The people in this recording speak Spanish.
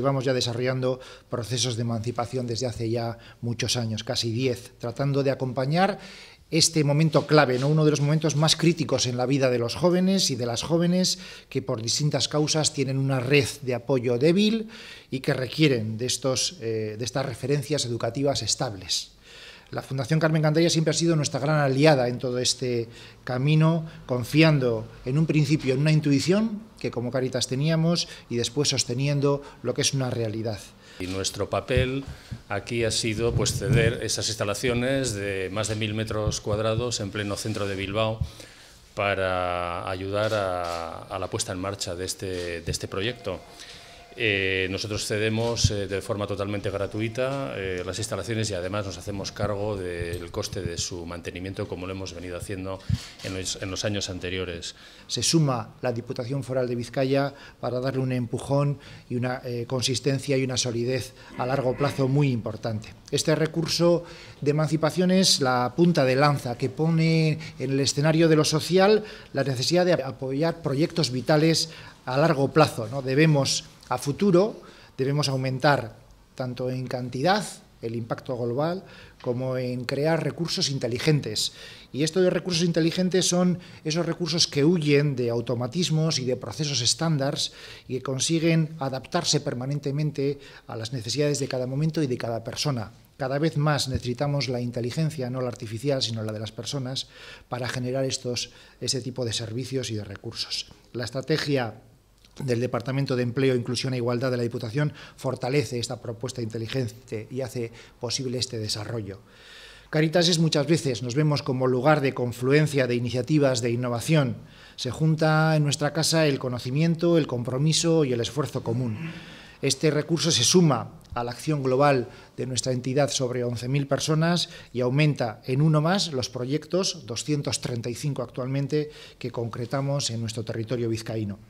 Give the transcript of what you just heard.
Vamos ya desarrollando procesos de emancipación desde hace ya muchos años, casi diez, tratando de acompañar este momento clave, ¿no? uno de los momentos más críticos en la vida de los jóvenes y de las jóvenes que por distintas causas tienen una red de apoyo débil y que requieren de, eh, de estas referencias educativas estables. La Fundación Carmen Candella siempre ha sido nuestra gran aliada en todo este camino, confiando en un principio, en una intuición que como Caritas teníamos y después sosteniendo lo que es una realidad. Y nuestro papel aquí ha sido pues, ceder esas instalaciones de más de mil metros cuadrados en pleno centro de Bilbao para ayudar a, la puesta en marcha de este, de este proyecto. Eh, nosotros cedemos eh, de forma totalmente gratuita eh, las instalaciones y además nos hacemos cargo del coste de su mantenimiento como lo hemos venido haciendo en los, años anteriores. Se suma la Diputación Foral de Vizcaya para darle un empujón y una consistencia y una solidez a largo plazo muy importante. Este recurso de emancipación es la punta de lanza que pone en el escenario de lo social la necesidad de apoyar proyectos vitales a largo plazo. ¿no? Debemos a futuro debemos aumentar tanto en cantidad el impacto global, como en crear recursos inteligentes. Y estos recursos inteligentes son esos recursos que huyen de automatismos y de procesos estándares y que consiguen adaptarse permanentemente a las necesidades de cada momento y de cada persona. Cada vez más necesitamos la inteligencia, no la artificial, sino la de las personas, para generar estos, este tipo de servicios y de recursos. La estrategia del Departamento de Empleo, Inclusión e Igualdad de la Diputación fortalece esta propuesta inteligente y hace posible este desarrollo. Caritas es muchas veces, nos vemos como lugar de confluencia de iniciativas de innovación. Se junta en nuestra casa el conocimiento, el compromiso y el esfuerzo común. Este recurso se suma a la acción global de nuestra entidad sobre 11.000 personas y aumenta en uno más los proyectos, 235 actualmente, que concretamos en nuestro territorio vizcaíno.